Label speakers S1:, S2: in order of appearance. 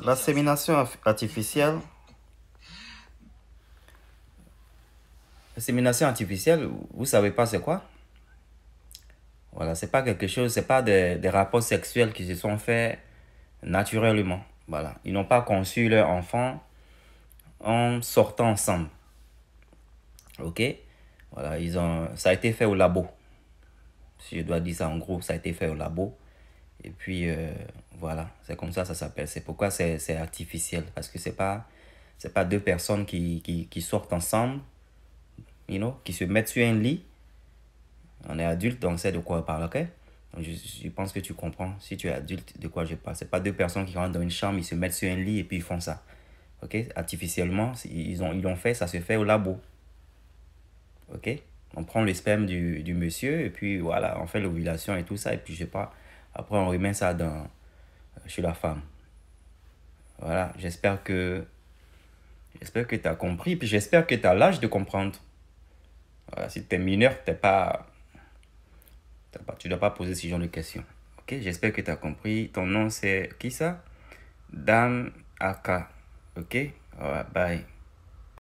S1: La sémination artificielle. la sémination artificielle, vous savez pas c'est quoi? Voilà, c'est pas quelque chose, c'est pas des, rapports sexuels qui se sont faits naturellement. Voilà, ils n'ont pas conçu leur enfant en sortant ensemble. Ok? Voilà, ils ont, ça a été fait au labo. Si je dois dire ça en gros, ça a été fait au labo. Et puis, euh, voilà, c'est comme ça, ça s'appelle. C'est pourquoi c'est artificiel. Parce que c'est pas, c'est pas deux personnes qui, qui, qui, sortent ensemble, you know, qui se mettent sur un lit. On est adulte, donc sait de quoi on parle, ok? je, pense que tu comprends, si tu es adulte, de quoi je parle. C'est pas deux personnes qui rentrent dans une chambre, ils se mettent sur un lit et puis ils font ça. Ok? Artificiellement, ils ont, ils l'ont fait, ça se fait au labo. Ok? On prend le sperme du, du monsieur et puis voilà, on fait l'ovulation et tout ça. Et puis je sais pas après, on remet ça dans, chez euh, la femme. Voilà, j'espère que j'espère que tu as compris, puis j'espère que tu as l'âge de comprendre. si tu es mineur, t'es pas, pas, tu ne dois pas poser ce genre de questions. Ok, j'espère que tu as compris. Ton nom, c'est qui ça Dame Aka. Ok, bye.